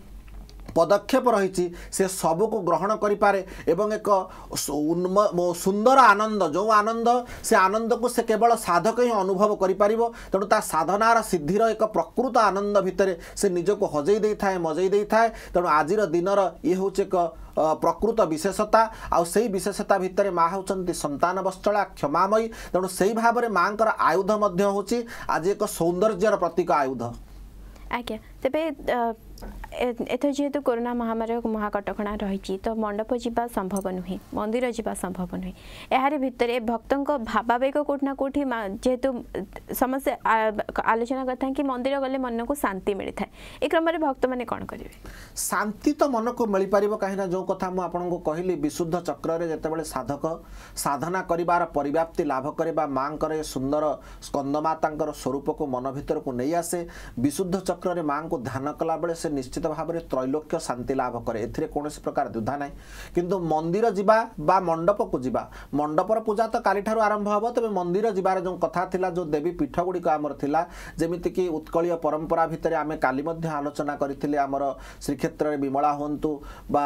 ପଦକ୍ଷେପ ରହିଛି ସେ ସବୁକୁ ଗ୍ରହଣ କରିପାରେ ଏବଂ ଏକ ସୁନ୍ଦର ଆନନ୍ଦ ଯେଉଁ ଆନନ୍ଦ ସେ ଆନନ୍ଦକୁ ସେ କେବଳ ସାଧକ ହିଁ ଅନୁଭବ କରିପାରିବ ତେଣୁ ତା ସାଧନାର ସିଦ୍ଧିର ଏକ ପ୍ରକୃତ ଆନନ୍ଦ ଭିତରେ ସେ ନିଜକୁ ହଜେଇ ଦେଇଥାଏ ମଜେଇ ଦେଇଥାଏ ତେଣୁ ଆଜିର ଦିନର ଇଏ ହେଉଛି ଏକ ପ୍ରକୃତ ବିଶେଷତା ଆଉ ସେହି ବିଶେଷତା ଭିତରେ ମା ହେଉଛନ୍ତି ସନ୍ତାନ ବତ୍ସଳା କ୍ଷମାମୟୀ ତେଣୁ ସେହି ଭାବରେ ମାଙ୍କର ଆୟୁଧ ମଧ୍ୟ ହେଉଛି ଆଜି ଏକ ସୌନ୍ଦର୍ଯ୍ୟର ପ୍ରତୀକ ଆୟୁଧ ଆଜ୍ଞା ତେବେ ଏଥର ଯେହେତୁ କୋରୋନା ମହାମାରୀର ମହାକଟକଣା ରହିଛି ତ ମଣ୍ଡପ ଯିବା ସମ୍ଭବ ନୁହେଁ ମନ୍ଦିର ଯିବା ସମ୍ଭବ ନୁହେଁ ଏହାରି ଭିତରେ ଭକ୍ତଙ୍କ ଭାବାବେଗ କେଉଁଠି ନା କେଉଁଠି ଯେହେତୁ ସମସ୍ତେ ଆଲୋଚନା କରିଥାନ୍ତି କି ମନ୍ଦିର ଗଲେ ମନକୁ ଶାନ୍ତି ମିଳିଥାଏ ଏ କ୍ରମରେ ଭକ୍ତମାନେ କ'ଣ କରିବେ ଶାନ୍ତି ତ ମନକୁ ମିଳିପାରିବ କାହିଁକିନା ଯେଉଁ କଥା ମୁଁ ଆପଣଙ୍କୁ କହିଲି ବିଶୁଦ୍ଧ ଚକ୍ରରେ ଯେତେବେଳେ ସାଧକ ସାଧନା କରିବାର ପରିବ୍ୟାପ୍ତି ଲାଭ କରେ ବା ମାଙ୍କର ଏ ସୁନ୍ଦର ସ୍କନ୍ଦମାତାଙ୍କର ସ୍ୱରୂପକୁ ମନ ଭିତରକୁ ନେଇ ଆସେ ବିଶୁଦ୍ଧ ଚକ୍ରରେ ମାଙ୍କୁ ଧ୍ୟାନ କଲାବେଳେ ସେ ନିଶ୍ଚିତ ଭାବରେ ତ୍ରୈଲୋକ୍ୟ ଶାନ୍ତି ଲାଭ କରେ ଏଥିରେ କୌଣସି ପ୍ରକାର ଦ୍ୱିଧା ନାହିଁ କିନ୍ତୁ ମନ୍ଦିର ଯିବା ବା ମଣ୍ଡପକୁ ଯିବା ମଣ୍ଡପର ପୂଜା ତ କାଲିଠାରୁ ଆରମ୍ଭ ହେବ ତେବେ ମନ୍ଦିର ଯିବାର ଯେଉଁ କଥା ଥିଲା ଯେଉଁ ଦେବୀ ପୀଠ ଗୁଡ଼ିକ ଆମର ଥିଲା ଯେମିତିକି ଉତ୍କଳୀୟ ପରମ୍ପରା ଭିତରେ ଆମେ କାଲି ମଧ୍ୟ ଆଲୋଚନା କରିଥିଲେ ଆମର ଶ୍ରୀକ୍ଷେତ୍ରରେ ବିମଳା ହୁଅନ୍ତୁ ବା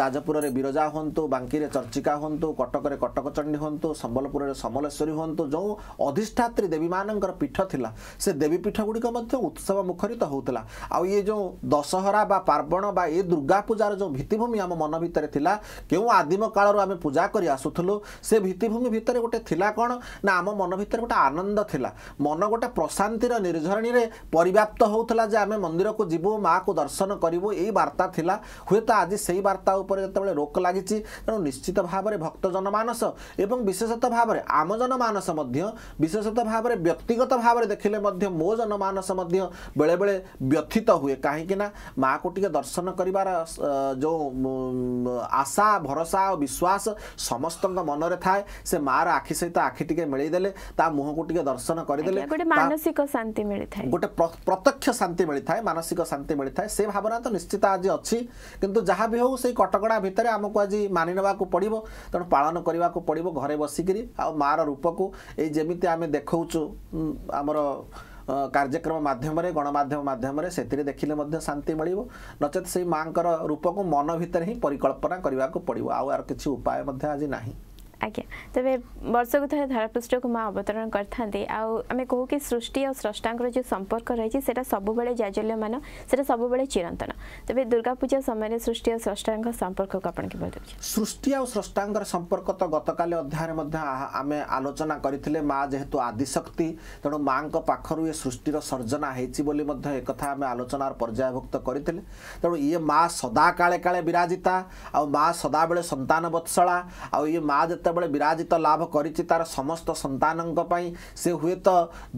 ଯାଜପୁରରେ ବିରଜା ହୁଅନ୍ତୁ ବାଙ୍କିରେ ଚର୍ଚିକା ହୁଅନ୍ତୁ କଟକରେ କଟକଚଣ୍ଡୀ ହୁଅନ୍ତୁ ସମ୍ବଲପୁରରେ ସମଲେଶ୍ୱରୀ ହୁଅନ୍ତୁ ଯେଉଁ ଅଧିଷ୍ଠାତ୍ରୀ ଦେବୀମାନଙ୍କର ପୀଠ ଥିଲା ସେ ଦେବୀ ପୀଠ ଗୁଡ଼ିକ ମଧ୍ୟ ଉତ୍ସବ ମୁଖରିତ ହେଉଥିଲା ଆଉ ଇଏ ଯେଉଁ ଦଶ ଦଶହରା ବା ପାର୍ବଣ ବା ଏ ଦୁର୍ଗାପୂଜାର ଯେଉଁ ଭିତ୍ତିଭୂମି ଆମ ମନ ଭିତରେ ଥିଲା କେଉଁ ଆଦିମ କାଳରୁ ଆମେ ପୂଜା କରି ଆସୁଥିଲୁ ସେ ଭିତ୍ତିଭୂମି ଭିତରେ ଗୋଟେ ଥିଲା କ'ଣ ନା ଆମ ମନ ଭିତରେ ଗୋଟେ ଆନନ୍ଦ ଥିଲା ମନ ଗୋଟେ ପ୍ରଶାନ୍ତିର ନିର୍ଝରଣୀରେ ପରିବ୍ୟାପ୍ତ ହେଉଥିଲା ଯେ ଆମେ ମନ୍ଦିରକୁ ଯିବୁ ମାଆକୁ ଦର୍ଶନ କରିବୁ ଏଇ ବାର୍ତ୍ତା ଥିଲା ହୁଏତ ଆଜି ସେଇ ବାର୍ତ୍ତା ଉପରେ ଯେତେବେଳେ ରୋକ ଲାଗିଛି ତେଣୁ ନିଶ୍ଚିତ ଭାବରେ ଭକ୍ତ ଜନମାନସ ଏବଂ ବିଶେଷତଃ ଭାବରେ ଆମ ଜନମାନସ ମଧ୍ୟ ବିଶେଷତଃ ଭାବରେ ବ୍ୟକ୍ତିଗତ ଭାବରେ ଦେଖିଲେ ମଧ୍ୟ ମୋ ଜନମାନସ ମଧ୍ୟ ବେଳେବେଳେ ବ୍ୟଥିତ ହୁଏ କାହିଁକିନା ମାଆକୁ ଟିକେ ଦର୍ଶନ କରିବାର ଯେଉଁ ଆଶା ଭରସା ଆଉ ବିଶ୍ୱାସ ସମସ୍ତଙ୍କ ମନରେ ଥାଏ ସେ ମାଆର ଆଖି ସହିତ ଆଖି ଟିକେ ମିଳେଇଦେଲେ ତା ମୁହଁକୁ ଟିକେ ଦର୍ଶନ କରିଦେଲେ ଗୋଟେ ମାନସିକ ଶାନ୍ତି ମିଳିଥାଏ ଗୋଟେ ପ୍ରତ୍ୟକ୍ଷ ଶାନ୍ତି ମିଳିଥାଏ ମାନସିକ ଶାନ୍ତି ମିଳିଥାଏ ସେ ଭାବନା ତ ନିଶ୍ଚିତ ଆଜି ଅଛି କିନ୍ତୁ ଯାହା ବି ହଉ ସେଇ କଟକଣା ଭିତରେ ଆମକୁ ଆଜି ମାନି ନେବାକୁ ପଡ଼ିବ ତେଣୁ ପାଳନ କରିବାକୁ ପଡ଼ିବ ଘରେ ବସିକିରି ଆଉ ମାଆର ରୂପକୁ ଏଇ ଯେମିତି ଆମେ ଦେଖଉଛୁ ଆମର କାର୍ଯ୍ୟକ୍ରମ ମାଧ୍ୟମରେ ଗଣମାଧ୍ୟମ ମାଧ୍ୟମରେ ସେଥିରେ ଦେଖିଲେ ମଧ୍ୟ ଶାନ୍ତି ମିଳିବ ନଚେତ୍ ସେଇ ମାଆଙ୍କର ରୂପକୁ ମନ ଭିତରେ ହିଁ ପରିକଳ୍ପନା କରିବାକୁ ପଡ଼ିବ ଆଉ ଆର କିଛି ଉପାୟ ମଧ୍ୟ ଆଜି ନାହିଁ ଆଜ୍ଞା ତେବେ ବର୍ଷକୁ ଥରେ ଧରାପୃଷ୍ଠକୁ ମା ଅବତରଣ କରିଥାନ୍ତି ଆଉ ଆମେ କହୁ କି ସୃଷ୍ଟି ଆଉ ସ୍ରଷ୍ଟାଙ୍କର ଯେଉଁ ସମ୍ପର୍କ ରହିଛି ସେଇଟା ସବୁବେଳେ ଜାଜଲ୍ୟମାନ ସେଇଟା ସବୁବେଳେ ଚିରନ୍ତନ ତେବେ ଦୁର୍ଗା ପୂଜା ସମୟରେ ସୃଷ୍ଟି ଆଉ ସ୍ରଷ୍ଟାଙ୍କ ସମ୍ପର୍କକୁ ଆପଣ କିଭଳି ଦେଖୁଛନ୍ତି ସୃଷ୍ଟି ଆଉ ସ୍ରଷ୍ଟାଙ୍କର ସମ୍ପର୍କ ତ ଗତକାଲି ଅଧ୍ୟାୟରେ ମଧ୍ୟ ଆମେ ଆଲୋଚନା କରିଥିଲେ ମା ଯେହେତୁ ଆଦିଶକ୍ତି ତେଣୁ ମାଙ୍କ ପାଖରୁ ଏ ସୃଷ୍ଟିର ସର୍ଜନା ହେଇଛି ବୋଲି ମଧ୍ୟ ଏକଥା ଆମେ ଆଲୋଚନାର ପର୍ଯ୍ୟାୟଭୁକ୍ତ କରିଥିଲେ ତେଣୁ ଇଏ ମା ସଦା କାଳେ କାଳେ ବିରାଜିତା ଆଉ ମା ସଦାବେଳେ ସନ୍ତାନ ବତ୍ସଳା ଆଉ ଇଏ ମା ଯେତେ ଯେତେବେଳେ ବିରାଜିତ ଲାଭ କରିଛି ତାର ସମସ୍ତ ସନ୍ତାନଙ୍କ ପାଇଁ ସେ ହୁଏତ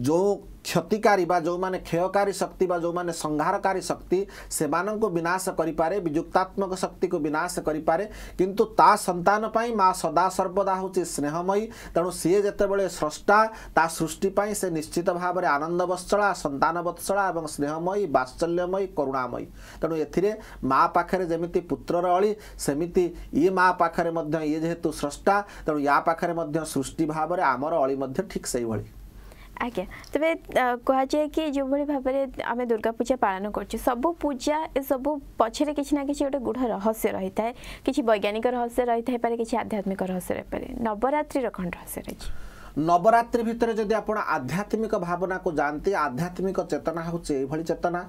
ଯେଉଁ କ୍ଷତିକାରୀ ବା ଯେଉଁମାନେ କ୍ଷୟକାରୀ ଶକ୍ତି ବା ଯେଉଁମାନେ ସଂହାରକାରୀ ଶକ୍ତି ସେମାନଙ୍କୁ ବିନାଶ କରିପାରେ ବିଯୁକ୍ତାତ୍ମକ ଶକ୍ତିକୁ ବିନାଶ କରିପାରେ କିନ୍ତୁ ତା ସନ୍ତାନ ପାଇଁ ମା ସଦାସର୍ବଦା ହେଉଛି ସ୍ନେହମୟୀ ତେଣୁ ସିଏ ଯେତେବେଳେ ସ୍ରଷ୍ଟା ତା ସୃଷ୍ଟି ପାଇଁ ସେ ନିଶ୍ଚିତ ଭାବରେ ଆନନ୍ଦ ବତ୍ସଳା ସନ୍ତାନ ବତ୍ସଳା ଏବଂ ସ୍ନେହମୟୀ ବାତ୍ସଲ୍ୟମୟୀ କରୁଣାମୟୀ ତେଣୁ ଏଥିରେ ମା ପାଖରେ ଯେମିତି ପୁତ୍ରର ଅଳି ସେମିତି ଇଏ ମା ପାଖରେ ମଧ୍ୟ ଇଏ ଯେହେତୁ ସ୍ରଷ୍ଟା ତେଣୁ ୟା ପାଖରେ ମଧ୍ୟ ସୃଷ୍ଟି ଭାବରେ ଆମର ଅଳି ମଧ୍ୟ ଠିକ୍ ସେଇଭଳି ଆଜ୍ଞା ତେବେ କୁହାଯାଏ କି ଯେଉଁଭଳି ଭାବରେ ଆମେ ଦୁର୍ଗା ପୂଜା ପାଳନ କରୁଛୁ ସବୁ ପୂଜା ଏସବୁ ପଛରେ କିଛି ନା କିଛି ଗୋଟେ ଗୂଢ଼ ରହସ୍ୟ ରହିଥାଏ କିଛି ବୈଜ୍ଞାନିକ ରହସ୍ୟ ରହିଥାଇପାରେ କିଛି ଆଧ୍ୟାତ୍ମିକ ରହସ୍ୟ ରହିପାରେ ନବରାତ୍ରିର କ'ଣ ରହସ୍ୟ ରହିଛି ନବରାତ୍ରି ଭିତରେ ଯଦି ଆପଣ ଆଧ୍ୟାତ୍ମିକ ଭାବନାକୁ ଯାଆନ୍ତି ଆଧ୍ୟାତ୍ମିକ ଚେତନା ହେଉଛି ଏଭଳି ଚେତନା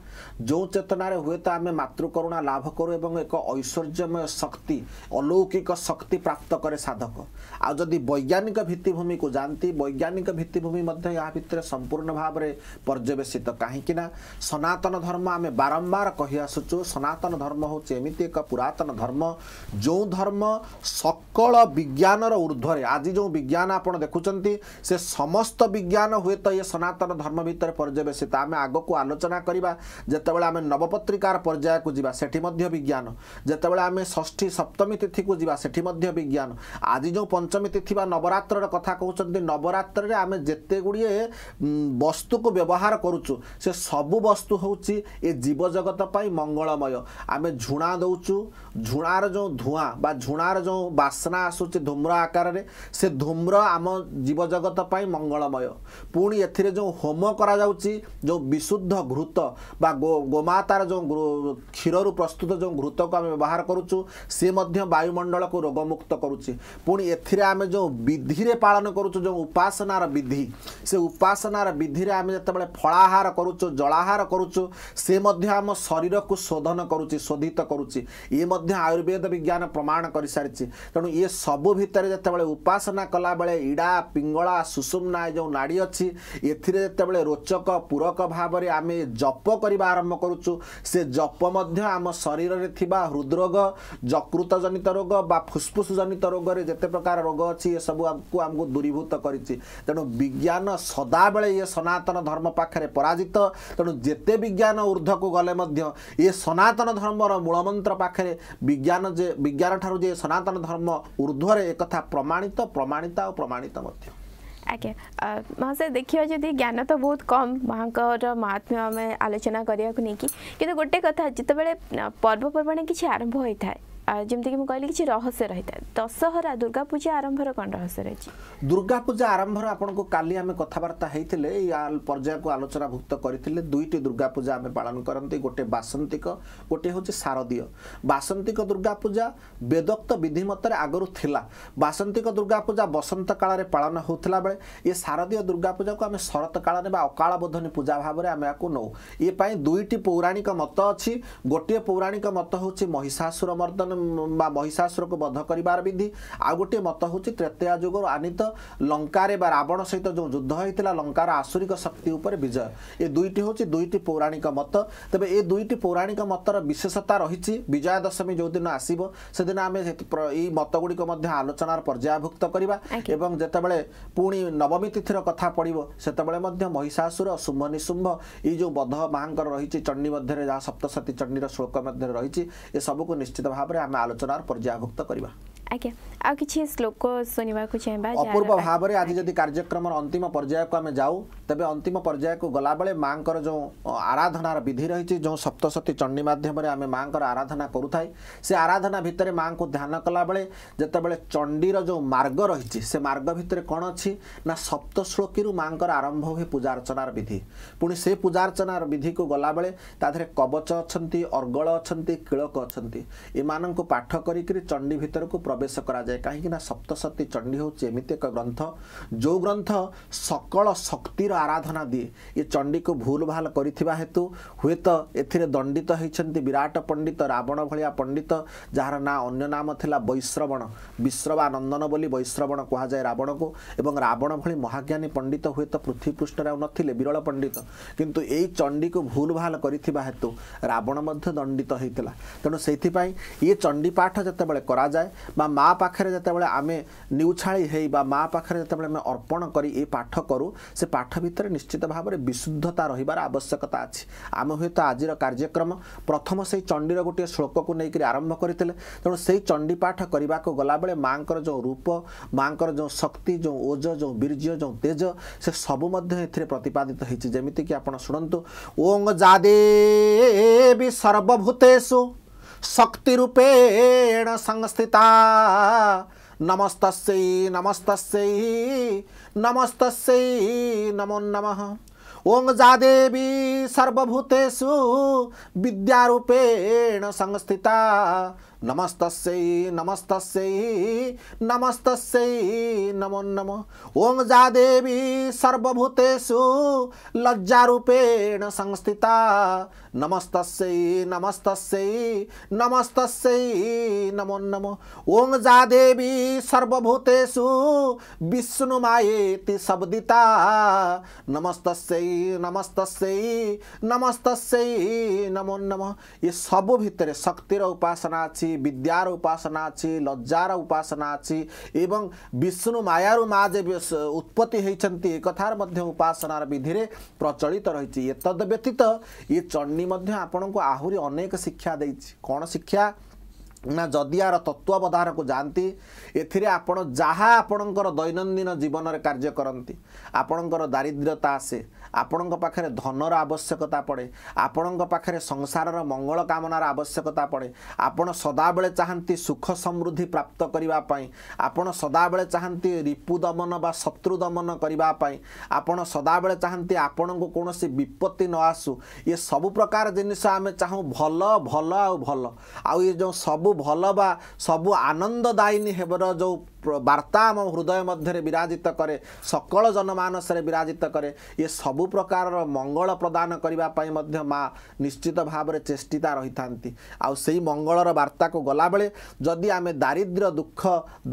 ଯେଉଁ ଚେତନାରେ ହୁଏତ ଆମେ ମାତୃକରୁଣା ଲାଭ କରୁ ଏବଂ ଏକ ଐଶ୍ୱର୍ଯ୍ୟମୟ ଶକ୍ତି ଅଲୌକିକ ଶକ୍ତି ପ୍ରାପ୍ତ କରେ ସାଧକ ଆଉ ଯଦି ବୈଜ୍ଞାନିକ ଭିତ୍ତିଭୂମିକୁ ଯାଆନ୍ତି ବୈଜ୍ଞାନିକ ଭିତ୍ତିଭୂମି ମଧ୍ୟ ଏହା ଭିତରେ ସମ୍ପୂର୍ଣ୍ଣ ଭାବରେ ପର୍ଯ୍ୟବେସିତ କାହିଁକି ନା ସନାତନ ଧର୍ମ ଆମେ ବାରମ୍ବାର କହିଆସୁଛୁ ସନାତନ ଧର୍ମ ହେଉଛି ଏମିତି ଏକ ପୁରାତନ ଧର୍ମ ଯେଉଁ ଧର୍ମ ସକଳ ବିଜ୍ଞାନର ଉର୍ଦ୍ଧ୍ୱରେ ଆଜି ଯେଉଁ ବିଜ୍ଞାନ ଆପଣ ଦେଖୁଛନ୍ତି ସେ ସମସ୍ତ ବିଜ୍ଞାନ ହୁଏତ ଏ ସନାତନ ଧର୍ମ ଭିତରେ ପର୍ଯ୍ୟବେସିତ ଆମେ ଆଗକୁ ଆଲୋଚନା କରିବା ଯେତେବେଳେ ଆମେ ନବପତ୍ରିକାର ପର୍ଯ୍ୟାୟକୁ ଯିବା ସେଠି ମଧ୍ୟ ବିଜ୍ଞାନ ଯେତେବେଳେ ଆମେ ଷଷ୍ଠୀ ସପ୍ତମୀ ତିଥିକୁ ଯିବା ସେଠି ମଧ୍ୟ ବିଜ୍ଞାନ ଆଜି ଯେଉଁ ପଞ୍ଚମୀ ତିଥି ବା ନବରାତ୍ରର କଥା କହୁଛନ୍ତି ନବରାତ୍ରରେ ଆମେ ଯେତେ ଗୁଡ଼ିଏ ବସ୍ତୁକୁ ବ୍ୟବହାର କରୁଛୁ ସେ ସବୁ ବସ୍ତୁ ହେଉଛି ଏ ଜୀବଜଗତ ପାଇଁ ମଙ୍ଗଳମୟ ଆମେ ଝୁଣା ଦେଉଛୁ ଝୁଣାର ଯେଉଁ ଧୂଆଁ ବା ଝୁଣାର ଯେଉଁ ବାସ୍ନା ଆସୁଛି ଧୂମ୍ର ଆକାରରେ ସେ ଧୂମ୍ର ଆମ ଜୀବ ଜଗତ ପାଇଁ ମଙ୍ଗଳମୟ ପୁଣି ଏଥିରେ ଯେଉଁ ହୋମ କରାଯାଉଛି ଯେଉଁ ବିଶୁଦ୍ଧ ଘୃତ ବା ଗୋମାତାର ଯେଉଁ କ୍ଷୀରରୁ ପ୍ରସ୍ତୁତ ଯେଉଁ ଘୃତକୁ ଆମେ ବ୍ୟବହାର କରୁଛୁ ସେ ମଧ୍ୟ ବାୟୁମଣ୍ଡଳକୁ ରୋଗମୁକ୍ତ କରୁଛି ପୁଣି ଏଥିରେ ଆମେ ଯେଉଁ ବିଧିରେ ପାଳନ କରୁଛୁ ଯେଉଁ ଉପାସନାର ବିଧି ସେ ଉପାସନାର ବିଧିରେ ଆମେ ଯେତେବେଳେ ଫଳାହାର କରୁଛୁ ଜଳାହାର କରୁଛୁ ସେ ମଧ୍ୟ ଆମ ଶରୀରକୁ ଶୋଧନ କରୁଛି ଶୋଧିତ କରୁଛି ଇଏ ମଧ୍ୟ ଆୟୁର୍ବେଦ ବିଜ୍ଞାନ ପ୍ରମାଣ କରିସାରିଛି ତେଣୁ ଇଏ ସବୁ ଭିତରେ ଯେତେବେଳେ ଉପାସନା କଲାବେଳେ ଇଡ଼ା ପିଙ୍ଗ ପିଙ୍ଗଳା ସୁଷୁମ୍ନା ଏ ଯେଉଁ ନାଡ଼ି ଅଛି ଏଥିରେ ଯେତେବେଳେ ରୋଚକ ପୂରକ ଭାବରେ ଆମେ ଜପ କରିବା ଆରମ୍ଭ କରୁଛୁ ସେ ଜପ ମଧ୍ୟ ଆମ ଶରୀରରେ ଥିବା ହୃଦରୋଗ ଯକୃତ ଜନିତ ରୋଗ ବା ଫୁସ୍ଫୁସ୍ ଜନିତ ରୋଗରେ ଯେତେ ପ୍ରକାର ରୋଗ ଅଛି ଏସବୁ ଆମକୁ ଆମକୁ ଦୂରୀଭୂତ କରିଛି ତେଣୁ ବିଜ୍ଞାନ ସଦାବେଳେ ଇଏ ସନାତନ ଧର୍ମ ପାଖରେ ପରାଜିତ ତେଣୁ ଯେତେ ବିଜ୍ଞାନ ଉର୍ଦ୍ଧକୁ ଗଲେ ମଧ୍ୟ ଇଏ ସନାତନ ଧର୍ମର ମୂଳମନ୍ତ୍ର ପାଖରେ ବିଜ୍ଞାନ ଯେ ବିଜ୍ଞାନ ଠାରୁ ଯେ ସନାତନ ଧର୍ମ ଉର୍ଦ୍ଧ୍ୱରେ ଏକଥା ପ୍ରମାଣିତ ପ୍ରମାଣିତ ଆଉ ପ୍ରମାଣିତ ମଧ୍ୟ ଆଜ୍ଞା ମହାଶୟ ଦେଖିବା ଯଦି ଜ୍ଞାନ ତ ବହୁତ କମ୍ ମାଆଙ୍କର ମହାତ୍ମ୍ୟ ଆମେ ଆଲୋଚନା କରିବାକୁ ନେଇକି କିନ୍ତୁ ଗୋଟେ କଥା ଯେତେବେଳେ ପର୍ବପର୍ବାଣି କିଛି ଆରମ୍ଭ ହୋଇଥାଏ ଯେମିତିକି ମୁଁ କହିଲି କିଛି ରହସ୍ୟ ରହିଥାଏ ଦଶହରା ଦୁର୍ଗାପୂଜା ଆରମ୍ଭର କ'ଣ ରହସ୍ୟ ରହିଛି ଦୁର୍ଗାପୂଜା ଆରମ୍ଭର ଆପଣଙ୍କୁ କାଲି ଆମେ କଥାବାର୍ତ୍ତା ହେଇଥିଲେ ଏଇ ପର୍ଯ୍ୟାୟକୁ ଆଲୋଚନାଭୁକ୍ତ କରିଥିଲେ ଦୁଇଟି ପୂଜା ଆମେ ପାଳନ କରନ୍ତି ଗୋଟିଏ ବାସନ୍ତିକ ଗୋଟିଏ ହେଉଛି ଶାରଦୀୟ ବାସନ୍ତିକ ଦୁର୍ଗାପୂଜା ବେଦୋକ୍ତ ବିଧି ମତରେ ଆଗରୁ ଥିଲା ବାସନ୍ତିକ ଦୁର୍ଗା ପୂଜା ବସନ୍ତ କାଳରେ ପାଳନ ହେଉଥିଲା ବେଳେ ଏ ଶାରଦୀୟ ଦୁର୍ଗା ପୂଜାକୁ ଆମେ ଶରତ କାଳରେ ବା ଅକାଳ ବୋଧନୀ ପୂଜା ଭାବରେ ଆମେ ଏହାକୁ ନେଉ ଏ ପାଇଁ ଦୁଇଟି ପୌରାଣିକ ମତ ଅଛି ଗୋଟିଏ ପୌରାଣିକ ମତ ହେଉଛି ମହିଷାସୁର ମର୍ଦ୍ଦନ महिषासुरको बध गर विधि आउँ गोटे मत हौँ त्रेतेय जुगर आनित लङ्के रावण सहित जो युद्ध जुद्ध लंकार आसुरिक शक्ति विजय ए दुईटी हौ दुई पौराणिक मत तपाईँ ए दुईटी पौराणिक मत विशेषता रहि विजयादशमी जो दिन से दिन आसि मत गुडिक आलोचनर पर्यायभुक्तबे पहि नवमी तिथि कथा पढिसे महिषासुर शुम्भ निशुम्भ यी जो बध माहाँ रहे जहाँ सप्तशती चण्डी र निश्चित भाव आलोचन पर्याभुक्त गर्दा ଆଜ୍ଞା ଆଉ କିଛି ଶ୍ଲୋକ ଶୁଣିବାକୁ ଚାହିଁବା ଅପୂର୍ବ ଭାବରେ ଆଜି ଯଦି କାର୍ଯ୍ୟକ୍ରମର ଅନ୍ତିମ ପର୍ଯ୍ୟାୟକୁ ଆମେ ଯାଉ ତେବେ ଅନ୍ତିମ ପର୍ଯ୍ୟାୟକୁ ଗଲାବେଳେ ମାଙ୍କର ଯେଉଁ ଆରାଧନାର ବିଧି ରହିଛି ଯେଉଁ ସପ୍ତଶତୀ ଚଣ୍ଡୀ ମାଧ୍ୟମରେ ଆମେ ମାଙ୍କର ଆରାଧନା କରୁଥାଏ ସେ ଆରାଧନା ଭିତରେ ମାଙ୍କୁ ଧ୍ୟାନ କଲାବେଳେ ଯେତେବେଳେ ଚଣ୍ଡୀର ଯେଉଁ ମାର୍ଗ ରହିଛି ସେ ମାର୍ଗ ଭିତରେ କ'ଣ ଅଛି ନା ସପ୍ତଶ୍ଲୋକୀରୁ ମାଙ୍କର ଆରମ୍ଭ ହୁଏ ପୂଜା ଅର୍ଚ୍ଚନାର ବିଧି ପୁଣି ସେ ପୂଜା ଅର୍ଚ୍ଚନାର ବିଧିକୁ ଗଲାବେଳେ ତା ଦେହରେ କବଚ ଅଛନ୍ତି ଅର୍ଗଳ ଅଛନ୍ତି କିଳକ ଅଛନ୍ତି ଏମାନଙ୍କୁ ପାଠ କରିକିରି ଚଣ୍ଡୀ ଭିତରକୁ ପ୍ର ପ୍ରବେଶ କରାଯାଏ କାହିଁକି ନା ସପ୍ତଶତୀ ଚଣ୍ଡୀ ହେଉଛି ଏମିତି ଏକ ଗ୍ରନ୍ଥ ଯେଉଁ ଗ୍ରନ୍ଥ ସକଳ ଶକ୍ତିର ଆରାଧନା ଦିଏ ଏ ଚଣ୍ଡୀକୁ ଭୁଲ ଭାଲ କରିଥିବା ହେତୁ ହୁଏତ ଏଥିରେ ଦଣ୍ଡିତ ହେଇଛନ୍ତି ବିରାଟ ପଣ୍ଡିତ ରାବଣ ଭଳିଆ ପଣ୍ଡିତ ଯାହାର ନାଁ ଅନ୍ୟ ନାମ ଥିଲା ବୈଶ୍ରବଣ ବିଶ୍ରବା ନନ୍ଦନ ବୋଲି ବୈଶ୍ରବଣ କୁହାଯାଏ ରାବଣକୁ ଏବଂ ରାବଣ ଭଳି ମହାଜ୍ଞାନୀ ପଣ୍ଡିତ ହୁଏତ ପୃଥିବୀ ପୃଷ୍ଠରେ ଆଉ ନଥିଲେ ବିରଳ ପଣ୍ଡିତ କିନ୍ତୁ ଏଇ ଚଣ୍ଡୀକୁ ଭୁଲ ଭାଲ କରିଥିବା ହେତୁ ରାବଣ ମଧ୍ୟ ଦଣ୍ଡିତ ହେଇଥିଲା ତେଣୁ ସେଇଥିପାଇଁ ଇଏ ଚଣ୍ଡୀ ପାଠ ଯେତେବେଳେ କରାଯାଏ ବା ବା ମା ପାଖରେ ଯେତେବେଳେ ଆମେ ନିଉଛାଳି ହେଇ ବା ମା ପାଖରେ ଯେତେବେଳେ ଆମେ ଅର୍ପଣ କରି ଏ ପାଠ କରୁ ସେ ପାଠ ଭିତରେ ନିଶ୍ଚିତ ଭାବରେ ବିଶୁଦ୍ଧତା ରହିବାର ଆବଶ୍ୟକତା ଅଛି ଆମେ ହୁଏତ ଆଜିର କାର୍ଯ୍ୟକ୍ରମ ପ୍ରଥମ ସେଇ ଚଣ୍ଡୀର ଗୋଟିଏ ଶ୍ଳୋକକୁ ନେଇକରି ଆରମ୍ଭ କରିଥିଲେ ତେଣୁ ସେଇ ଚଣ୍ଡୀ ପାଠ କରିବାକୁ ଗଲାବେଳେ ମାଙ୍କର ଯେଉଁ ରୂପ ମାଙ୍କର ଯେଉଁ ଶକ୍ତି ଯେଉଁ ଓଜ ଯେଉଁ ବୀର୍ଯ୍ୟ ଯେଉଁ ତେଜ ସେ ସବୁ ମଧ୍ୟ ଏଥିରେ ପ୍ରତିପାଦିତ ହେଇଛି ଯେମିତିକି ଆପଣ ଶୁଣନ୍ତୁ ଓଙ୍ଗ ଜାଦେ ବି ସର୍ବଭୂତେଶୁ शक्तिरूपेण संस्थिता नमस्त नमस्त नमस्त नमो नमः ओं जादेवी सर्वभूतेषु विद्यारूपेण संस्थिता नमस्तस्यै नमस्तस्यै नमस्तस्यै नमो नम ओम जादेवी सर्वभूतेषु लज्जारूपेण संस्थिता नमस्तस्यै नमस्तस्यै नमस्तस्यै नमो नम ओम जादेवी सर्वभूतेषु विष्णुमायेति शब्दिता नमस्तस्यै नमस्तस्यै नमस्तस्यै नमो नम ये सब भित्र शक्ति उपासना अछि ବିଦ୍ୟାର ଉପାସନା ଅଛି ଲଜ୍ଜାର ଉପାସନା ଅଛି ଏବଂ ବିଷ୍ଣୁ ମାୟାରୁ ମା ଯେ ଉତ୍ପତ୍ତି ହୋଇଛନ୍ତି ଏକଥାର ମଧ୍ୟ ଉପାସନାର ବିଧିରେ ପ୍ରଚଳିତ ରହିଛି ଏତଦ ବ୍ୟତୀତ ଏ ଚଣ୍ଡୀ ମଧ୍ୟ ଆପଣଙ୍କୁ ଆହୁରି ଅନେକ ଶିକ୍ଷା ଦେଇଛି କ'ଣ ଶିକ୍ଷା ନା ଯଦି ଆର ତତ୍ତ୍ୱାବଧାରକୁ ଯାଆନ୍ତି ଏଥିରେ ଆପଣ ଯାହା ଆପଣଙ୍କର ଦୈନନ୍ଦିନ ଜୀବନରେ କାର୍ଯ୍ୟ କରନ୍ତି ଆପଣଙ୍କର ଦାରିଦ୍ର୍ୟତା ଆସେ ଆପଣଙ୍କ ପାଖରେ ଧନର ଆବଶ୍ୟକତା ପଡ଼େ ଆପଣଙ୍କ ପାଖରେ ସଂସାରର ମଙ୍ଗଳ କାମନାର ଆବଶ୍ୟକତା ପଡ଼େ ଆପଣ ସଦାବେଳେ ଚାହାନ୍ତି ସୁଖ ସମୃଦ୍ଧି ପ୍ରାପ୍ତ କରିବା ପାଇଁ ଆପଣ ସଦାବେଳେ ଚାହାନ୍ତି ରିପୁ ଦମନ ବା ଶତ୍ରୁ ଦମନ କରିବା ପାଇଁ ଆପଣ ସଦାବେଳେ ଚାହାନ୍ତି ଆପଣଙ୍କୁ କୌଣସି ବିପତ୍ତି ନ ଆସୁ ଏ ସବୁ ପ୍ରକାର ଜିନିଷ ଆମେ ଚାହୁଁ ଭଲ ଭଲ ଆଉ ଭଲ ଆଉ ଏ ଯେଉଁ ସବୁ ଭଲ ବା ସବୁ ଆନନ୍ଦଦାୟିନୀ ହେବାର ଯେଉଁ ବାର୍ତ୍ତା ଆମ ହୃଦୟ ମଧ୍ୟରେ ବିରାଜିତ କରେ ସକଳ ଜନମାନସରେ ବିରାଜିତ କରେ ଇଏ ସବୁ ପ୍ରକାରର ମଙ୍ଗଳ ପ୍ରଦାନ କରିବା ପାଇଁ ମଧ୍ୟ ମା ନିଶ୍ଚିତ ଭାବରେ ଚେଷ୍ଟିତା ରହିଥାନ୍ତି ଆଉ ସେଇ ମଙ୍ଗଳର ବାର୍ତ୍ତାକୁ ଗଲାବେଳେ ଯଦି ଆମେ ଦାରିଦ୍ର୍ୟ ଦୁଃଖ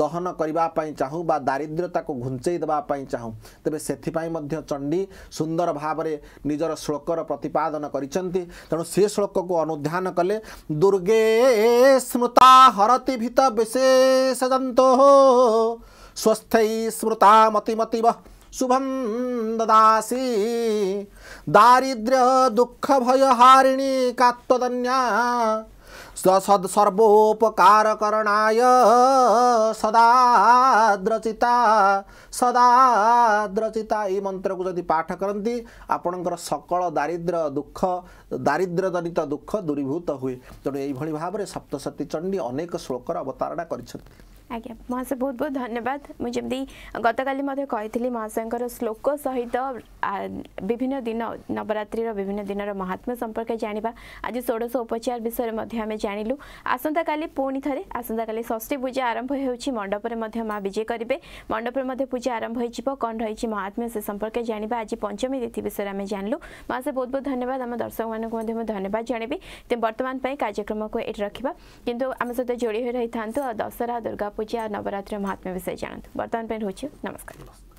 ଦହନ କରିବା ପାଇଁ ଚାହୁଁ ବା ଦାରିଦ୍ର୍ୟତାକୁ ଘୁଞ୍ଚେଇ ଦେବା ପାଇଁ ଚାହୁଁ ତେବେ ସେଥିପାଇଁ ମଧ୍ୟ ଚଣ୍ଡୀ ସୁନ୍ଦର ଭାବରେ ନିଜର ଶ୍ଳୋକର ପ୍ରତିପାଦନ କରିଛନ୍ତି ତେଣୁ ସେ ଶ୍ଳୋକକୁ ଅନୁଧ୍ୟାନ କଲେ ଦୁର୍ଗେ ସ୍ମୃତା ହରତି ଭିତ ବିଶେଷ ଜନ୍ତୋ ହୋ स्वस्थै स्मृता मतिमतिव शुभं ददासि दारिद्र्यदुःखभयहारिणी का त्वदन्या सद्सर्वोपकारकरणाय सदाद्रचिता सदाद्रचिता ଏଇ ମନ୍ତ୍ରକୁ ଯଦି ପାଠ କରନ୍ତି ଆପଣଙ୍କର ସକଳ ଦାରିଦ୍ର୍ୟ ଦୁଃଖ ଦାରିଦ୍ର୍ୟ ଦାରିଦ୍ର୍ୟଜନିତ ଦୁଃଖ ଦୂରୀଭୂତ ହୁଏ ତେଣୁ ଏଇଭଳି ଭାବରେ ସପ୍ତଶତୀ ଚଣ୍ଡୀ ଅନେକ ଶ୍ଳୋକର ଅବତାରଣା କରିଛନ୍ତି आज्ञा माँ बहुत बहुत धन्यवाद मुझे गत काली कही माँ श्लोक सहित विभिन्न दिन नवरत्रि विभिन्न दिन महात्म्य संपर्क जाना आज षोड़श उपचार विषय में जानलु आसंता का पुणी थे आसंता का षठी पूजा आरंभ हो मंडप माँ विजय करेंगे मंडपर पूजा आरंभ हो कौन रही महात्म्य से संपर्क जानवा आज पंचमी तिथि विषय में जानलु माँ से बहुत बहुत धन्यवाद आम दर्शक मानक धन्यवाद जानवी तेनाली कार्यक्रम को ये रखा कि आम सहित जोड़ी रही था दशहरा दुर्गा पूछे आर नवरात्र महात्म्य विषय जानते बर्तमान हो नमस्कार